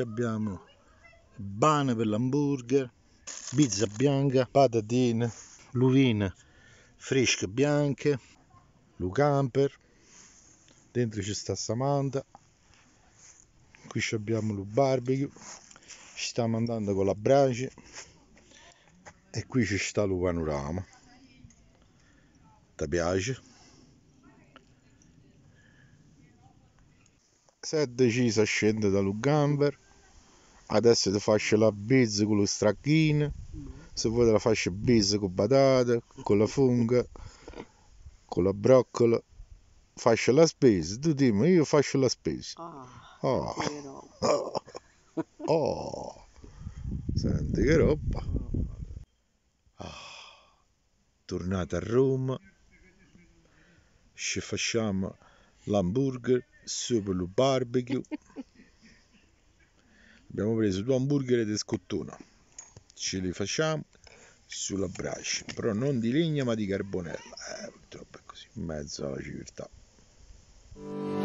abbiamo bane per l'hamburger, pizza bianca, patatine, luvine fresche bianche, lucamper, dentro ci sta Samantha, qui abbiamo lo barbecue, ci stiamo andando con la brace e qui ci sta lo panorama. Ti piace? si è deciso a scendere da Luggamber adesso ti faccio la bizza con lo stracchino se vuoi te la faccio bizza con patate con la funga con la broccola faccio la spesa tu dimmi io faccio la spesa ah, oh. che roba oh. senti che roba oh. Ah. tornata a Roma ci facciamo l'hamburger sopra il barbecue. Abbiamo preso due hamburger di scottona, ce li facciamo sulla brace, però non di legna ma di carbonella. Eh, purtroppo è così, in mezzo alla civiltà.